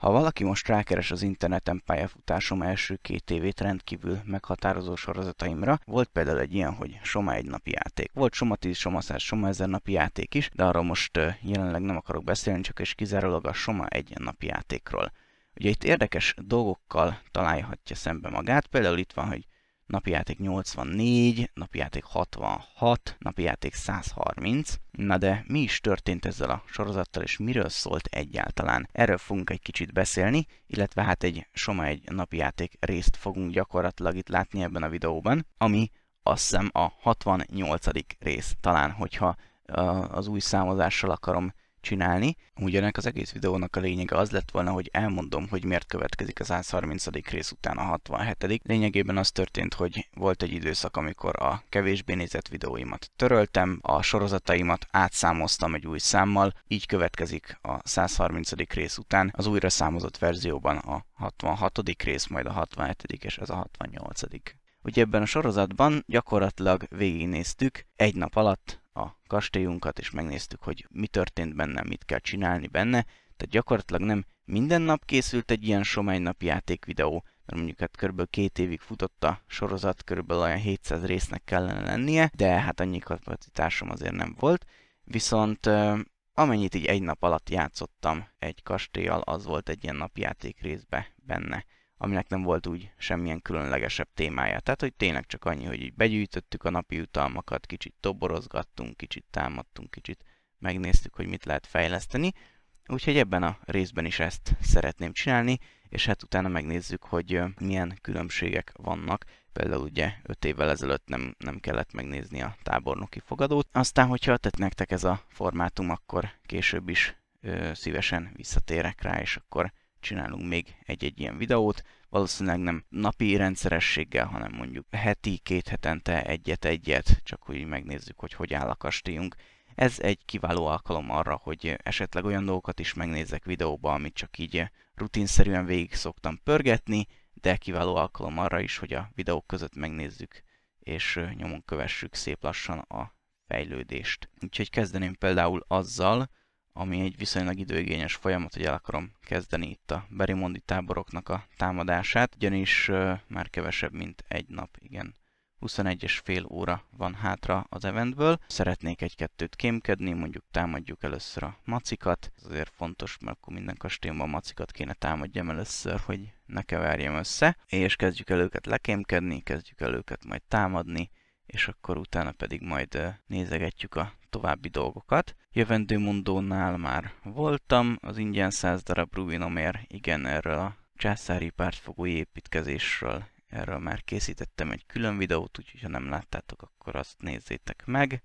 Ha valaki most rákeres az interneten pályafutásom első két évét rendkívül meghatározó sorozataimra, volt például egy ilyen, hogy Soma egy napi játék. Volt Soma 10, Soma 100, Soma 1000 napi játék is, de arról most jelenleg nem akarok beszélni, csak és kizárólag a Soma egy napi játékról. Ugye itt érdekes dolgokkal találhatja szembe magát, például itt van, hogy Napi játék 84, napi játék 66, napi játék 130. Na de mi is történt ezzel a sorozattal, és miről szólt egyáltalán? Erről fogunk egy kicsit beszélni, illetve hát egy Soma egy napi játék részt fogunk gyakorlatilag itt látni ebben a videóban, ami azt hiszem a 68. rész talán, hogyha az új számozással akarom csinálni. Ugyanek az egész videónak a lényege az lett volna, hogy elmondom, hogy miért következik a 130. rész után a 67. Lényegében az történt, hogy volt egy időszak, amikor a kevésbé nézett videóimat töröltem, a sorozataimat átszámoztam egy új számmal, így következik a 130. rész után az újra számozott verzióban a 66. rész, majd a 67. és ez a 68. Ugye ebben a sorozatban gyakorlatilag végignéztük egy nap alatt a kastélyunkat, és megnéztük, hogy mi történt benne, mit kell csinálni benne. Tehát gyakorlatilag nem minden nap készült egy ilyen somány nap játékvideó, mert mondjuk hát kb. két évig futott a sorozat, kb. olyan 700 résznek kellene lennie, de hát annyi kapacitásom azért nem volt. Viszont amennyit így egy nap alatt játszottam egy kastélyal, az volt egy ilyen napjáték részbe benne aminek nem volt úgy semmilyen különlegesebb témája. Tehát, hogy tényleg csak annyi, hogy így begyűjtöttük a napi utalmakat, kicsit toborozgattunk, kicsit támadtunk, kicsit megnéztük, hogy mit lehet fejleszteni. Úgyhogy ebben a részben is ezt szeretném csinálni, és hát utána megnézzük, hogy milyen különbségek vannak. Például ugye 5 évvel ezelőtt nem, nem kellett megnézni a tábornoki fogadót. Aztán, hogyha tett nektek ez a formátum, akkor később is ö, szívesen visszatérek rá, és akkor csinálunk még egy-egy ilyen videót, valószínűleg nem napi rendszerességgel, hanem mondjuk heti, két hetente egyet-egyet, csak úgy megnézzük, hogy hogy áll a kastélyunk. Ez egy kiváló alkalom arra, hogy esetleg olyan dolgokat is megnézzek videóba, amit csak így rutinszerűen végig szoktam pörgetni, de kiváló alkalom arra is, hogy a videók között megnézzük és nyomon kövessük szép lassan a fejlődést. Úgyhogy kezdeném például azzal, ami egy viszonylag időigényes folyamat, hogy el akarom kezdeni itt a Berimondi táboroknak a támadását, ugyanis már kevesebb, mint egy nap, igen. 21 és fél óra van hátra az eventből. Szeretnék egy-kettőt kémkedni, mondjuk támadjuk először a macikat. Ez azért fontos, mert akkor minden kastélyban a macikat kéne támadjam először, hogy ne keverjem össze. És kezdjük el őket lekémkedni, kezdjük el őket majd támadni és akkor utána pedig majd nézegetjük a további dolgokat. Jövendő mondónál már voltam, az ingyen 100 darab rubinomér, igen, erről a császári pártfogói építkezésről, erről már készítettem egy külön videót, úgyhogy ha nem láttátok, akkor azt nézzétek meg.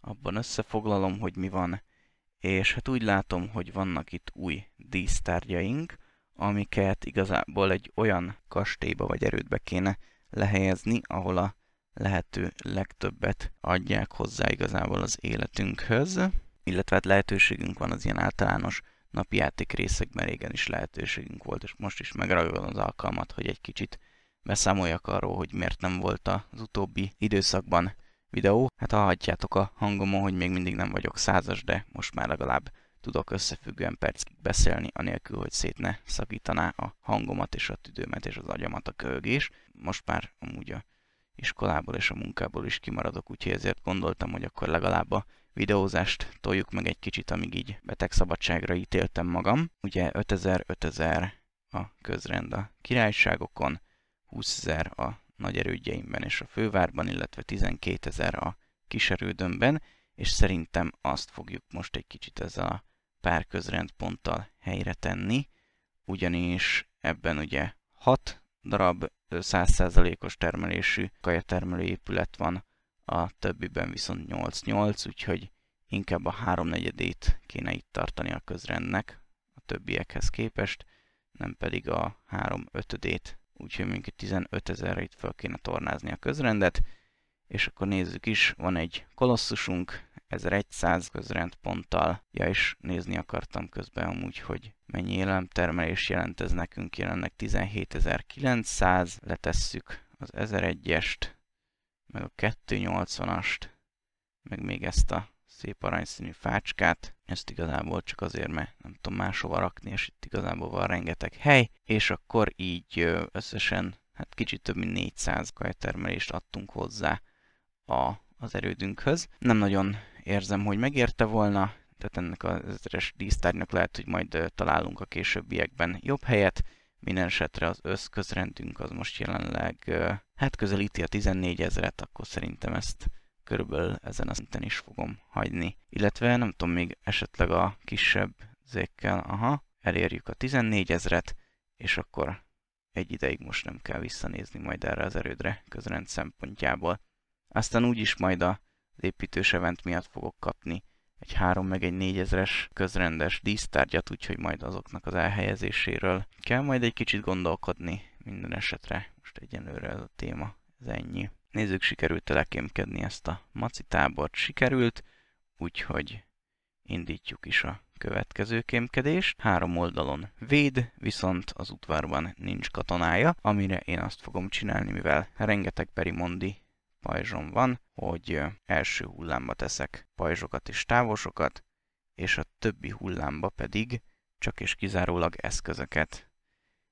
Abban összefoglalom, hogy mi van, és hát úgy látom, hogy vannak itt új dísztárgyaink, amiket igazából egy olyan kastélyba vagy erődbe kéne lehelyezni, ahol a lehető legtöbbet adják hozzá igazából az életünkhöz, illetve hát lehetőségünk van az ilyen általános napi játék részekben régen is lehetőségünk volt, és most is megragadom az alkalmat, hogy egy kicsit beszámoljak arról, hogy miért nem volt az utóbbi időszakban videó. Hát hallhatjátok a hangomon, hogy még mindig nem vagyok százas, de most már legalább tudok összefüggően percig beszélni, anélkül, hogy szét ne szakítaná a hangomat és a tüdőmet és az agyamat a kölgés. Most már amúgy a iskolából és a munkából is kimaradok, úgyhogy ezért gondoltam, hogy akkor legalább a videózást toljuk meg egy kicsit, amíg így betegszabadságra ítéltem magam. Ugye 5000-5000 a közrend a királyságokon, 20.000 a nagy erődjeimben és a fővárban, illetve 12.000 a kiserődömben, és szerintem azt fogjuk most egy kicsit ezzel a pár közrendponttal helyre tenni, ugyanis ebben ugye 6 darab 100%-os termelésű kajatermelő épület van, a többiben viszont 8-8, úgyhogy inkább a háromnegyedét kéne itt tartani a közrendnek a többiekhez képest, nem pedig a három ötödét. Úgyhogy minket 15 ezerre itt fel kéne tornázni a közrendet, és akkor nézzük is, van egy kolosszusunk, 1100 közrendponttal. Ja, és nézni akartam közben amúgy, hogy mennyi élelemtermelés jelent ez nekünk, Jelennek 17900, letesszük az 1001-est, meg a 280-ast, meg még ezt a szép aranyszínű fácskát. Ezt igazából csak azért, mert nem tudom máshova rakni, és itt igazából van rengeteg hely, és akkor így összesen hát kicsit több mint 400 kajtermelést adtunk hozzá a, az erődünkhöz. Nem nagyon érzem, hogy megérte volna, tehát ennek az ezeres dísztárnak lehet, hogy majd találunk a későbbiekben jobb helyet. Minden esetre az összközrendünk az most jelenleg, hát közelíti a 14 ezeret, akkor szerintem ezt körülbelül ezen a szinten is fogom hagyni. Illetve nem tudom, még esetleg a kisebb zékkel, aha, elérjük a 14 ezeret, és akkor egy ideig most nem kell visszanézni majd erre az erődre közrend szempontjából. Aztán úgyis majd a építős event miatt fogok kapni egy 3 meg egy 4 ezres közrendes dísztárgyat, úgyhogy majd azoknak az elhelyezéséről kell majd egy kicsit gondolkodni minden esetre. Most egyenlőre ez a téma, ez ennyi. Nézzük, sikerült-e lekémkedni ezt a maci tábort. Sikerült, úgyhogy indítjuk is a következő kémkedést. Három oldalon véd, viszont az udvarban nincs katonája, amire én azt fogom csinálni, mivel rengeteg perimondi pajzsom van, hogy első hullámba teszek pajzsokat és távosokat, és a többi hullámba pedig csak és kizárólag eszközöket.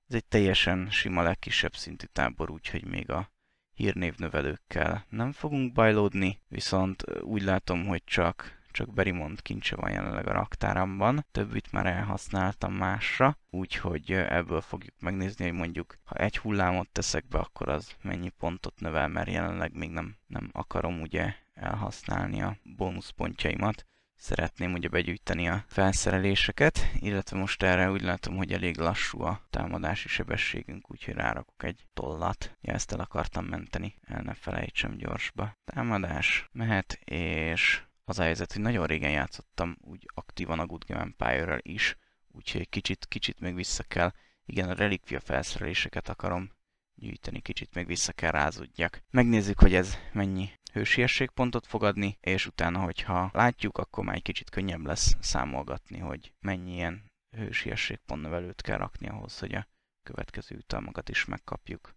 Ez egy teljesen sima legkisebb szintű tábor, úgyhogy még a hírnévnövelőkkel nem fogunk bajlódni, viszont úgy látom, hogy csak csak Berimond kincse van jelenleg a raktáramban, többit már elhasználtam másra, úgyhogy ebből fogjuk megnézni, hogy mondjuk ha egy hullámot teszek be, akkor az mennyi pontot növel, mert jelenleg még nem, nem akarom ugye elhasználni a bónuszpontjaimat. Szeretném ugye begyűjteni a felszereléseket, illetve most erre úgy látom, hogy elég lassú a támadási sebességünk, úgyhogy rárakok egy tollat. Ja, ezt el akartam menteni, el ne felejtsem gyorsba. Támadás mehet, és az a helyzet, hogy nagyon régen játszottam úgy aktívan a Good Game empire is, úgyhogy kicsit, kicsit még vissza kell. Igen, a relikvia felszereléseket akarom gyűjteni, kicsit még vissza kell rázudjak. Megnézzük, hogy ez mennyi hősiességpontot fog adni, és utána, hogyha látjuk, akkor már egy kicsit könnyebb lesz számolgatni, hogy mennyi ilyen hősiességpont növelőt kell rakni ahhoz, hogy a következő utalmakat is megkapjuk.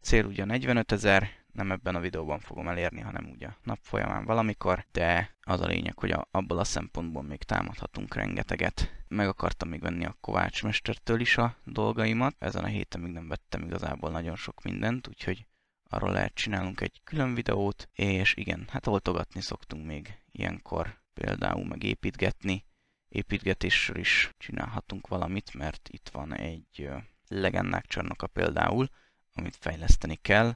Cél ugye 45 ezer, nem ebben a videóban fogom elérni, hanem úgy a nap folyamán valamikor, de az a lényeg, hogy a, abból a szempontból még támadhatunk rengeteget. Meg akartam még venni a Kovács mestertől is a dolgaimat, ezen a héten még nem vettem igazából nagyon sok mindent, úgyhogy arról lehet csinálunk egy külön videót, és igen, hát oltogatni szoktunk még ilyenkor, például meg építgetni. Építgetésről is csinálhatunk valamit, mert itt van egy legendák csarnoka például, amit fejleszteni kell,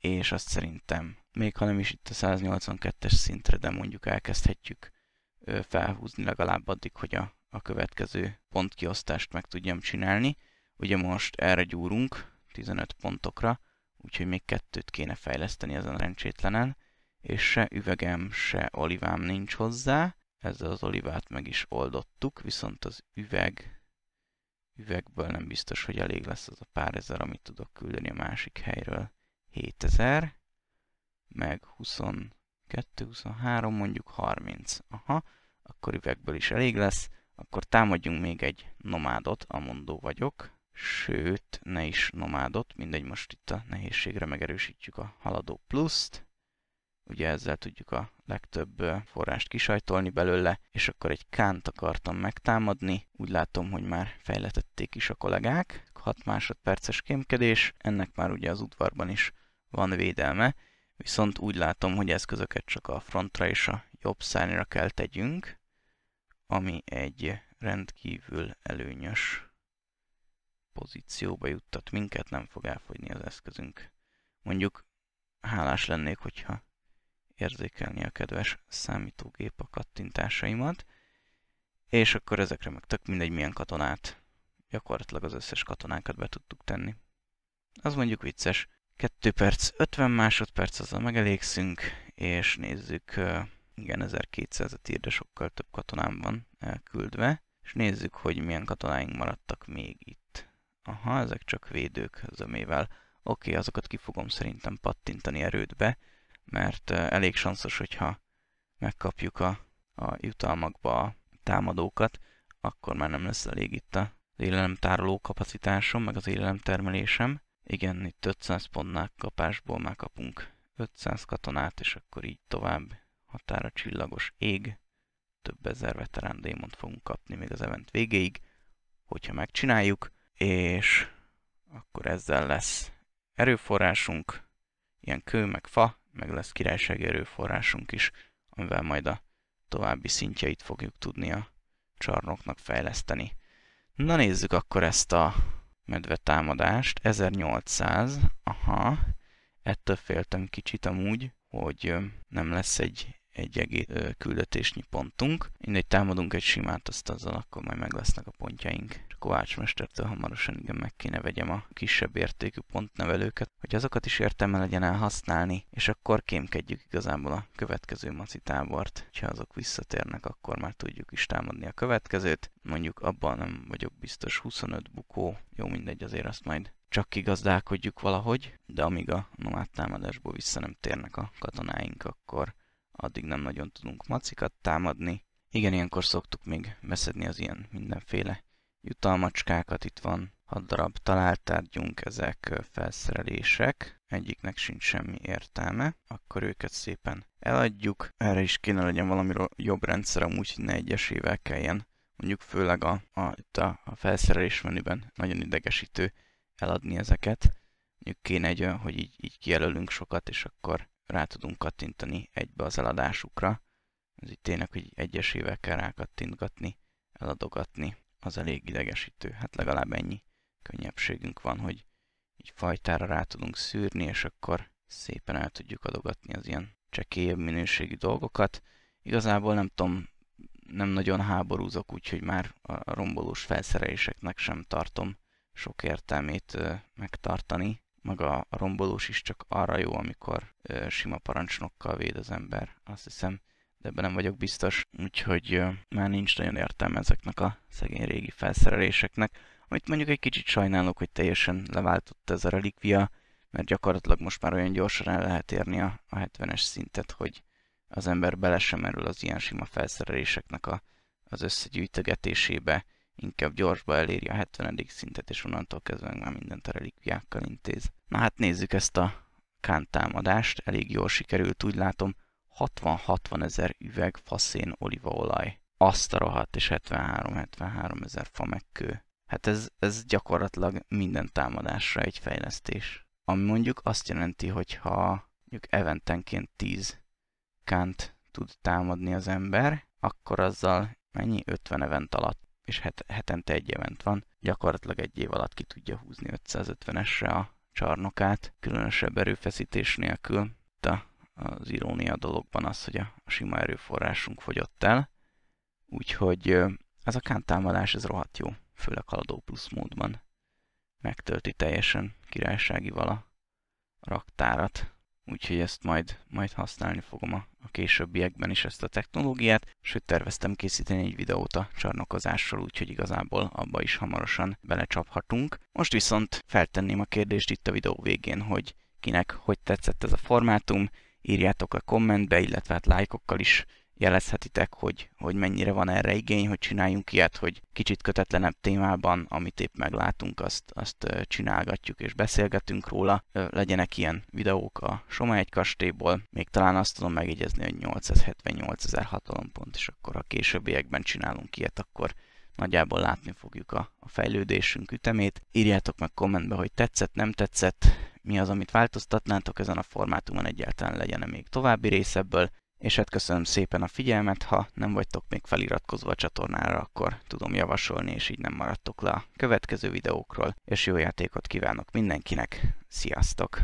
és azt szerintem, még ha nem is itt a 182-es szintre, de mondjuk elkezdhetjük felhúzni legalább addig, hogy a, a következő pontkiosztást meg tudjam csinálni. Ugye most erre gyúrunk 15 pontokra, úgyhogy még kettőt kéne fejleszteni ezen a rendsétlenen, és se üvegem, se olivám nincs hozzá, ezzel az olivát meg is oldottuk, viszont az üveg, üvegből nem biztos, hogy elég lesz az a pár ezer, amit tudok küldeni a másik helyről. 7000, meg 22, 23, mondjuk 30. Aha, akkor üvegből is elég lesz. Akkor támadjunk még egy nomádot, a mondó vagyok. Sőt, ne is nomádot, mindegy, most itt a nehézségre megerősítjük a haladó pluszt. Ugye ezzel tudjuk a legtöbb forrást kisajtolni belőle, és akkor egy kánt akartam megtámadni. Úgy látom, hogy már fejletették is a kollégák. 6 másodperces kémkedés, ennek már ugye az udvarban is van védelme, viszont úgy látom, hogy eszközöket csak a frontra és a jobb szárnyra kell tegyünk, ami egy rendkívül előnyös pozícióba juttat minket, nem fog elfogyni az eszközünk. Mondjuk hálás lennék, hogyha érzékelni a kedves számítógép a kattintásaimat, és akkor ezekre meg tök mindegy milyen katonát Gyakorlatilag az összes katonánkat be tudtuk tenni. Az mondjuk vicces. 2 perc 50 másodperc, azzal megelégszünk, és nézzük, igen, 1200-et ír, de sokkal több katonám van elküldve, és nézzük, hogy milyen katonáink maradtak még itt. Aha, ezek csak védők zömével. Oké, okay, azokat ki fogom szerintem pattintani erődbe, mert elég sanszos, hogyha megkapjuk a, a jutalmakba a támadókat, akkor már nem lesz elég itt a az élelemtároló kapacitásom, meg az élelemtermelésem. Igen, itt 500 pontnál kapásból már kapunk 500 katonát, és akkor így tovább. Határa csillagos ég. Több ezer veterán démont fogunk kapni még az event végéig, hogyha megcsináljuk, és akkor ezzel lesz erőforrásunk, ilyen kő, meg fa, meg lesz királyság erőforrásunk is, amivel majd a további szintjeit fogjuk tudni a csarnoknak fejleszteni. Na nézzük akkor ezt a medve támadást. 1800, aha. Ettől féltem kicsit amúgy, hogy nem lesz egy egy egész küldetésnyi pontunk. Mindegy, támadunk egy simát, azt azzal akkor majd meg lesznek a pontjaink. Kovács mestertől hamarosan igen meg kéne vegyem a kisebb értékű pontnevelőket, hogy azokat is értelme legyen elhasználni, és akkor kémkedjük igazából a következő maci tábort. Ha azok visszatérnek, akkor már tudjuk is támadni a következőt. Mondjuk abban nem vagyok biztos 25 bukó, jó mindegy, azért azt majd csak kigazdálkodjuk valahogy, de amíg a nomád támadásból vissza nem térnek a katonáink, akkor addig nem nagyon tudunk macikat támadni. Igen, ilyenkor szoktuk még beszedni az ilyen mindenféle Jutalmacskákat itt van 6 darab találtárgyunk, ezek felszerelések. Egyiknek sincs semmi értelme. Akkor őket szépen eladjuk. Erre is kéne legyen valami jobb rendszer, amúgy ne egyesével kelljen. Mondjuk főleg a, a, itt a, a felszerelés menüben nagyon idegesítő eladni ezeket. Mondjuk kéne egy olyan, hogy így, így kijelölünk sokat, és akkor rá tudunk kattintani egybe az eladásukra. Ez itt tényleg, hogy egyesével kell rákattintgatni, eladogatni az elég idegesítő. Hát legalább ennyi könnyebbségünk van, hogy így fajtára rá tudunk szűrni, és akkor szépen el tudjuk adogatni az ilyen csekélyebb minőségű dolgokat. Igazából nem tudom, nem nagyon háborúzok, úgyhogy már a rombolós felszereléseknek sem tartom sok értelmét ö, megtartani. Maga a rombolós is csak arra jó, amikor ö, sima parancsnokkal véd az ember. Azt hiszem, de ebben nem vagyok biztos, úgyhogy már nincs nagyon értelme ezeknek a szegény régi felszereléseknek, amit mondjuk egy kicsit sajnálok, hogy teljesen leváltott ez a relikvia, mert gyakorlatilag most már olyan gyorsan el lehet érni a, a 70-es szintet, hogy az ember bele sem merül az ilyen sima felszereléseknek a, az összegyűjtögetésébe, inkább gyorsba eléri a 70. szintet, és onnantól kezdve már mindent a relikviákkal intéz. Na hát nézzük ezt a kántámadást, elég jól sikerült, úgy látom, 60-60 ezer üveg faszén olívaolaj. Azt a rohadt, és 73-73 ezer fa megkő. Hát ez, ez gyakorlatilag minden támadásra egy fejlesztés. Ami mondjuk azt jelenti, hogy ha mondjuk eventenként 10 kánt tud támadni az ember, akkor azzal mennyi? 50 event alatt, és het, hetente egy event van, gyakorlatilag egy év alatt ki tudja húzni 550-esre a csarnokát, különösebb erőfeszítés nélkül. De az irónia dologban az, hogy a sima erőforrásunk fogyott el, úgyhogy ez a kántámadás ez rohadt jó, főleg haladó plusz módban. Megtölti teljesen királysági vala raktárat, úgyhogy ezt majd, majd használni fogom a, a későbbiekben is ezt a technológiát, sőt terveztem készíteni egy videót a csarnokozásról, úgyhogy igazából abba is hamarosan belecsaphatunk. Most viszont feltenném a kérdést itt a videó végén, hogy kinek hogy tetszett ez a formátum, írjátok a kommentbe, illetve hát lájkokkal is jelezhetitek, hogy, hogy mennyire van erre igény, hogy csináljunk ilyet, hogy kicsit kötetlenebb témában, amit épp meglátunk, azt, azt csinálgatjuk és beszélgetünk róla. Legyenek ilyen videók a egy kastélyból, még talán azt tudom megjegyezni, hogy 878 ezer hatalompont, és akkor a későbbiekben csinálunk ilyet, akkor nagyjából látni fogjuk a, a fejlődésünk ütemét. Írjátok meg kommentbe, hogy tetszett, nem tetszett, mi az, amit változtatnátok ezen a formátumon egyáltalán legyen -e még további rész ebből, és hát köszönöm szépen a figyelmet, ha nem vagytok még feliratkozva a csatornára, akkor tudom javasolni, és így nem maradtok le a következő videókról, és jó játékot kívánok mindenkinek, sziasztok!